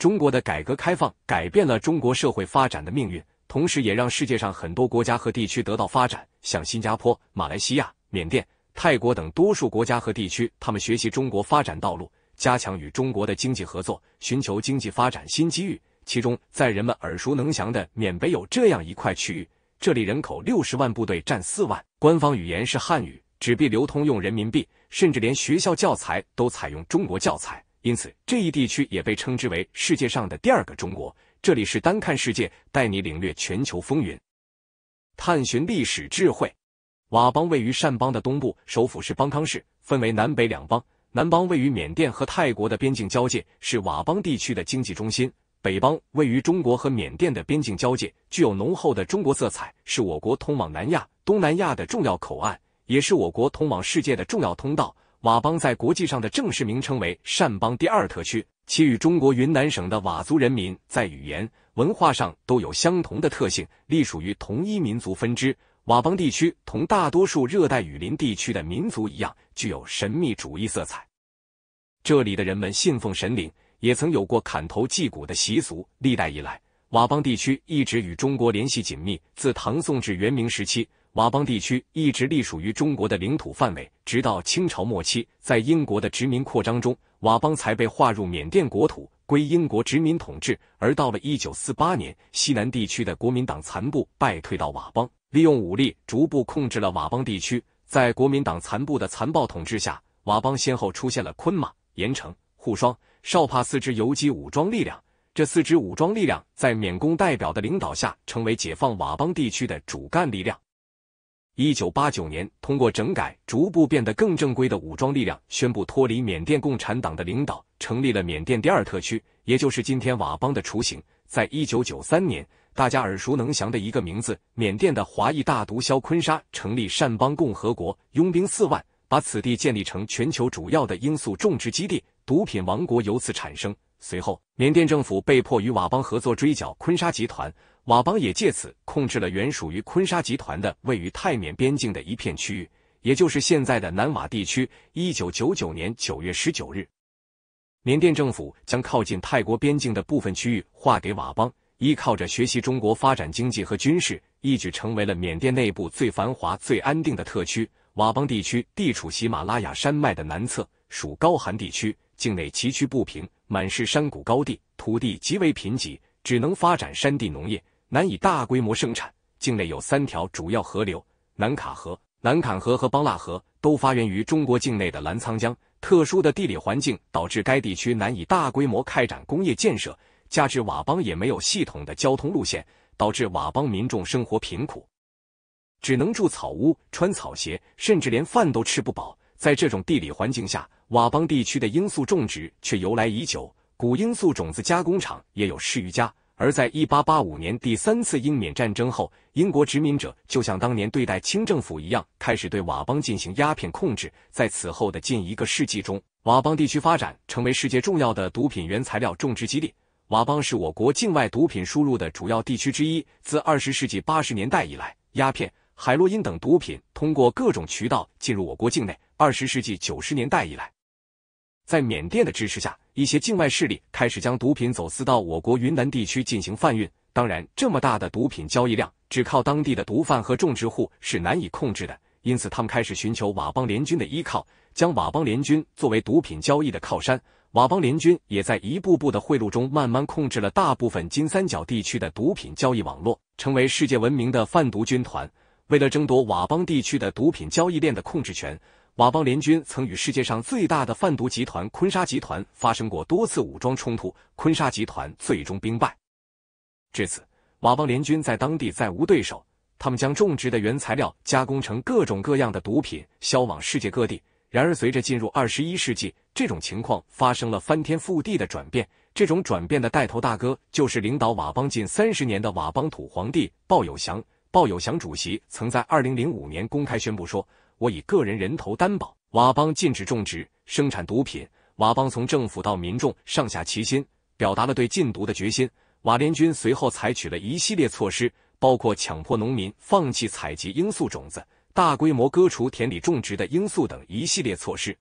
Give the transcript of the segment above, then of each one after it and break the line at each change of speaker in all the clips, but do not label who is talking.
中国的改革开放改变了中国社会发展的命运，同时也让世界上很多国家和地区得到发展。像新加坡、马来西亚、缅甸、泰国等多数国家和地区，他们学习中国发展道路，加强与中国的经济合作，寻求经济发展新机遇。其中，在人们耳熟能详的缅北有这样一块区域，这里人口六十万，部队占四万，官方语言是汉语，纸币流通用人民币，甚至连学校教材都采用中国教材。因此，这一地区也被称之为世界上的第二个中国。这里是单看世界，带你领略全球风云，探寻历史智慧。佤邦位于善邦的东部，首府是邦康市，分为南北两邦。南邦位于缅甸和泰国的边境交界，是佤邦地区的经济中心；北邦位于中国和缅甸的边境交界，具有浓厚的中国色彩，是我国通往南亚、东南亚的重要口岸，也是我国通往世界的重要通道。佤邦在国际上的正式名称为善邦第二特区，其与中国云南省的佤族人民在语言、文化上都有相同的特性，隶属于同一民族分支。佤邦地区同大多数热带雨林地区的民族一样，具有神秘主义色彩。这里的人们信奉神灵，也曾有过砍头祭骨的习俗。历代以来，佤邦地区一直与中国联系紧密，自唐宋至元明时期。佤邦地区一直隶属于中国的领土范围，直到清朝末期，在英国的殖民扩张中，佤邦才被划入缅甸国土，归英国殖民统治。而到了一九四八年，西南地区的国民党残部败退到佤邦，利用武力逐步控制了佤邦地区。在国民党残部的残暴统治下，佤邦先后出现了昆马、盐城、护双、少帕四支游击武装力量。这四支武装力量在缅共代表的领导下，成为解放佤邦地区的主干力量。一九八九年，通过整改，逐步变得更正规的武装力量宣布脱离缅甸共产党的领导，成立了缅甸第二特区，也就是今天佤邦的雏形。在一九九三年，大家耳熟能详的一个名字——缅甸的华裔大毒枭坤沙，成立善邦共和国，拥兵四万，把此地建立成全球主要的罂粟种植基地，毒品王国由此产生。随后，缅甸政府被迫与佤邦合作追缴坤沙集团。佤邦也借此控制了原属于坤沙集团的位于泰缅边境的一片区域，也就是现在的南佤地区。一九九九年九月十九日，缅甸政府将靠近泰国边境的部分区域划给佤邦。依靠着学习中国发展经济和军事，一举成为了缅甸内部最繁华、最安定的特区。佤邦地区地处喜马拉雅山脉的南侧，属高寒地区，境内崎岖不平，满是山谷高地，土地极为贫瘠，只能发展山地农业。难以大规模生产。境内有三条主要河流：南卡河、南坎河和邦腊河，都发源于中国境内的澜沧江。特殊的地理环境导致该地区难以大规模开展工业建设，加之佤邦也没有系统的交通路线，导致佤邦民众生活贫苦，只能住草屋、穿草鞋，甚至连饭都吃不饱。在这种地理环境下，佤邦地区的罂粟种植却由来已久，古罂粟种子加工厂也有十余家。而在1885年第三次英缅战争后，英国殖民者就像当年对待清政府一样，开始对佤邦进行鸦片控制。在此后的近一个世纪中，佤邦地区发展成为世界重要的毒品原材料种植基地。佤邦是我国境外毒品输入的主要地区之一。自20世纪80年代以来，鸦片、海洛因等毒品通过各种渠道进入我国境内。20世纪90年代以来，在缅甸的支持下，一些境外势力开始将毒品走私到我国云南地区进行贩运。当然，这么大的毒品交易量，只靠当地的毒贩和种植户是难以控制的，因此他们开始寻求佤邦联军的依靠，将佤邦联军作为毒品交易的靠山。佤邦联军也在一步步的贿赂中，慢慢控制了大部分金三角地区的毒品交易网络，成为世界闻名的贩毒军团。为了争夺佤邦地区的毒品交易链的控制权。佤邦联军曾与世界上最大的贩毒集团坤沙集团发生过多次武装冲突，坤沙集团最终兵败。至此，佤邦联军在当地再无对手。他们将种植的原材料加工成各种各样的毒品，销往世界各地。然而，随着进入二十一世纪，这种情况发生了翻天覆地的转变。这种转变的带头大哥就是领导佤邦近三十年的佤邦土皇帝鲍有祥。鲍有祥主席曾在二零零五年公开宣布说。我以个人人头担保，佤邦禁止种植、生产毒品。佤邦从政府到民众上下齐心，表达了对禁毒的决心。佤联军随后采取了一系列措施，包括强迫农民放弃采集罂粟种子、大规模割除田里种植的罂粟等一系列措施。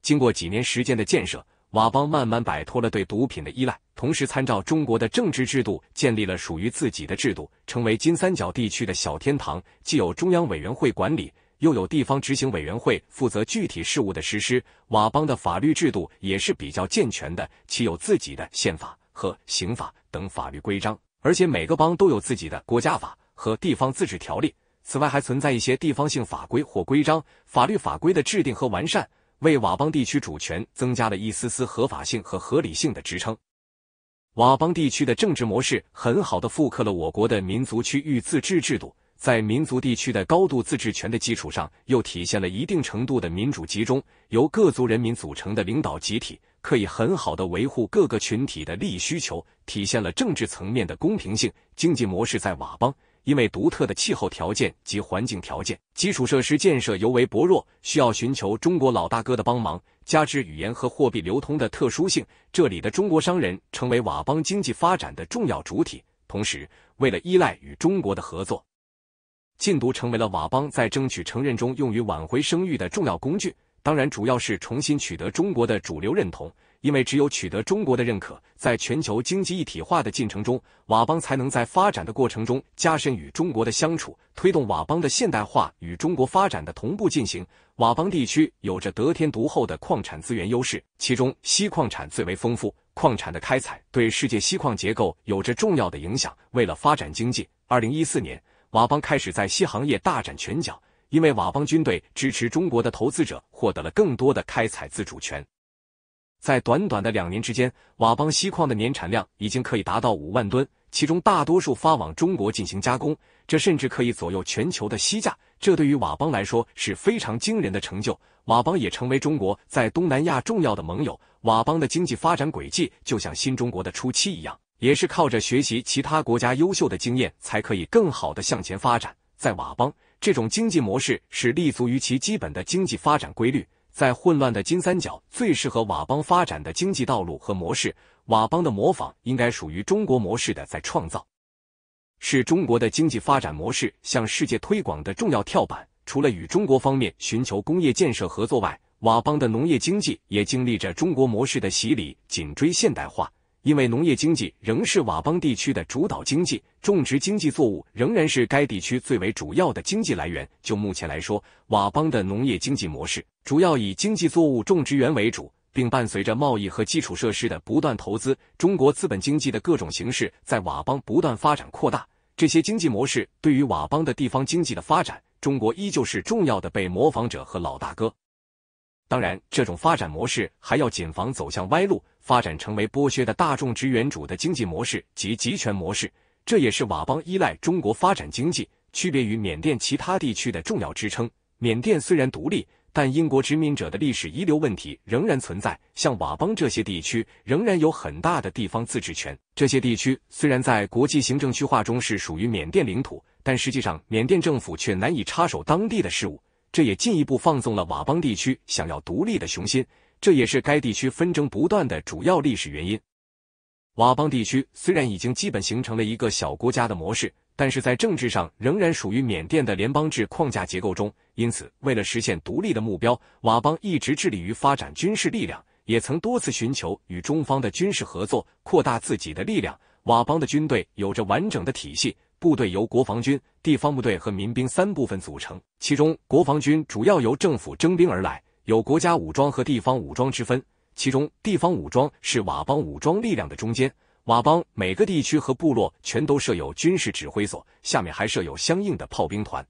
经过几年时间的建设，佤邦慢慢摆脱了对毒品的依赖，同时参照中国的政治制度，建立了属于自己的制度，成为金三角地区的小天堂，既有中央委员会管理。又有地方执行委员会负责具体事务的实施。佤邦的法律制度也是比较健全的，其有自己的宪法和刑法等法律规章，而且每个邦都有自己的国家法和地方自治条例。此外，还存在一些地方性法规或规章。法律法规的制定和完善，为佤邦地区主权增加了一丝丝合法性和合理性的支撑。佤邦地区的政治模式很好的复刻了我国的民族区域自治制度。在民族地区的高度自治权的基础上，又体现了一定程度的民主集中。由各族人民组成的领导集体，可以很好的维护各个群体的利益需求，体现了政治层面的公平性。经济模式在佤邦，因为独特的气候条件及环境条件，基础设施建设尤为薄弱，需要寻求中国老大哥的帮忙。加之语言和货币流通的特殊性，这里的中国商人成为佤邦经济发展的重要主体。同时，为了依赖与中国的合作。禁毒成为了佤邦在争取承认中用于挽回声誉的重要工具，当然主要是重新取得中国的主流认同。因为只有取得中国的认可，在全球经济一体化的进程中，佤邦才能在发展的过程中加深与中国的相处，推动佤邦的现代化与中国发展的同步进行。佤邦地区有着得天独厚的矿产资源优势，其中锡矿产最为丰富。矿产的开采对世界锡矿结构有着重要的影响。为了发展经济，二零一四年。佤邦开始在锡行业大展拳脚，因为佤邦军队支持中国的投资者获得了更多的开采自主权。在短短的两年之间，佤邦锡矿的年产量已经可以达到五万吨，其中大多数发往中国进行加工。这甚至可以左右全球的锡价，这对于佤邦来说是非常惊人的成就。佤邦也成为中国在东南亚重要的盟友。佤邦的经济发展轨迹就像新中国的初期一样。也是靠着学习其他国家优秀的经验，才可以更好的向前发展。在佤邦，这种经济模式是立足于其基本的经济发展规律，在混乱的金三角，最适合佤邦发展的经济道路和模式。佤邦的模仿应该属于中国模式的在创造，是中国的经济发展模式向世界推广的重要跳板。除了与中国方面寻求工业建设合作外，佤邦的农业经济也经历着中国模式的洗礼，紧追现代化。因为农业经济仍是佤邦地区的主导经济，种植经济作物仍然是该地区最为主要的经济来源。就目前来说，佤邦的农业经济模式主要以经济作物种植园为主，并伴随着贸易和基础设施的不断投资。中国资本经济的各种形式在佤邦不断发展扩大，这些经济模式对于佤邦的地方经济的发展，中国依旧是重要的被模仿者和老大哥。当然，这种发展模式还要谨防走向歪路。发展成为剥削的大众植员主的经济模式及集权模式，这也是佤邦依赖中国发展经济，区别于缅甸其他地区的重要支撑。缅甸虽然独立，但英国殖民者的历史遗留问题仍然存在，像佤邦这些地区仍然有很大的地方自治权。这些地区虽然在国际行政区划中是属于缅甸领土，但实际上缅甸政府却难以插手当地的事物，这也进一步放纵了佤邦地区想要独立的雄心。这也是该地区纷争不断的主要历史原因。佤邦地区虽然已经基本形成了一个小国家的模式，但是在政治上仍然属于缅甸的联邦制框架结构中。因此，为了实现独立的目标，佤邦一直致力于发展军事力量，也曾多次寻求与中方的军事合作，扩大自己的力量。佤邦的军队有着完整的体系，部队由国防军、地方部队和民兵三部分组成，其中国防军主要由政府征兵而来。有国家武装和地方武装之分，其中地方武装是佤邦武装力量的中间。佤邦每个地区和部落全都设有军事指挥所，下面还设有相应的炮兵团、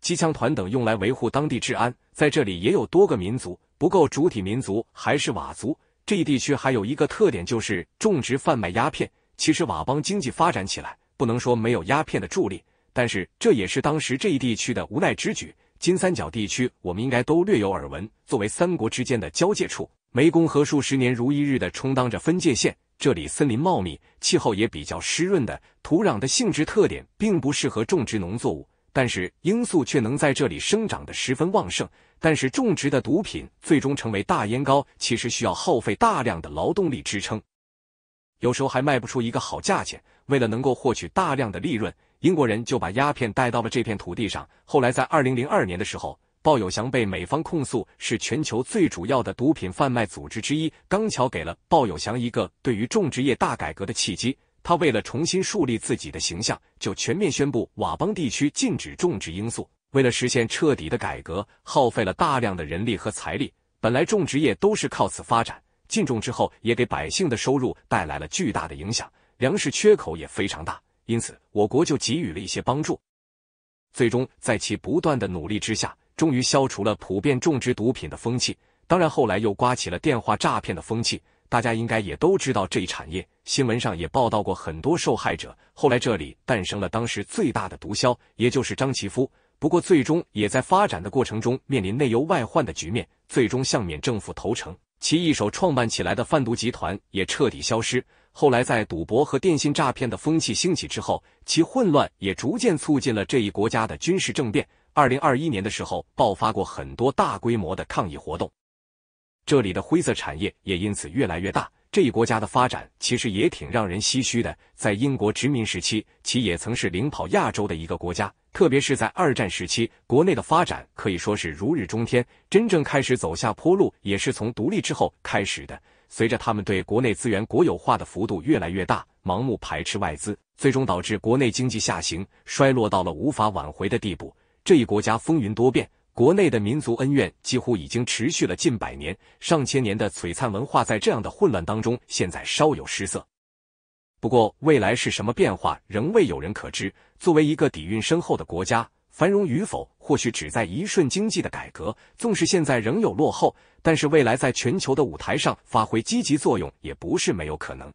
机枪团等，用来维护当地治安。在这里也有多个民族，不够主体民族还是佤族。这一地区还有一个特点就是种植、贩卖鸦片。其实佤邦经济发展起来，不能说没有鸦片的助力，但是这也是当时这一地区的无奈之举。金三角地区，我们应该都略有耳闻。作为三国之间的交界处，湄公河数十年如一日的充当着分界线。这里森林茂密，气候也比较湿润的，土壤的性质特点并不适合种植农作物，但是罂粟却能在这里生长的十分旺盛。但是种植的毒品最终成为大烟膏，其实需要耗费大量的劳动力支撑。有时候还卖不出一个好价钱。为了能够获取大量的利润，英国人就把鸦片带到了这片土地上。后来在二零零二年的时候，鲍友祥被美方控诉是全球最主要的毒品贩卖组织之一。刚巧给了鲍友祥一个对于种植业大改革的契机。他为了重新树立自己的形象，就全面宣布瓦邦地区禁止种植罂粟。为了实现彻底的改革，耗费了大量的人力和财力。本来种植业都是靠此发展。禁种之后，也给百姓的收入带来了巨大的影响，粮食缺口也非常大，因此我国就给予了一些帮助。最终在其不断的努力之下，终于消除了普遍种植毒品的风气。当然，后来又刮起了电话诈骗的风气，大家应该也都知道这一产业，新闻上也报道过很多受害者。后来这里诞生了当时最大的毒枭，也就是张其夫。不过最终也在发展的过程中面临内忧外患的局面，最终向缅政府投诚。其一手创办起来的贩毒集团也彻底消失。后来在赌博和电信诈骗的风气兴起之后，其混乱也逐渐促进了这一国家的军事政变。二零二一年的时候，爆发过很多大规模的抗议活动，这里的灰色产业也因此越来越大。这一国家的发展其实也挺让人唏嘘的。在英国殖民时期，其也曾是领跑亚洲的一个国家。特别是在二战时期，国内的发展可以说是如日中天。真正开始走下坡路，也是从独立之后开始的。随着他们对国内资源国有化的幅度越来越大，盲目排斥外资，最终导致国内经济下行衰落到了无法挽回的地步。这一国家风云多变，国内的民族恩怨几乎已经持续了近百年、上千年的璀璨文化，在这样的混乱当中，现在稍有失色。不过，未来是什么变化，仍未有人可知。作为一个底蕴深厚的国家，繁荣与否，或许只在一瞬。经济的改革，纵使现在仍有落后，但是未来在全球的舞台上发挥积极作用，也不是没有可能。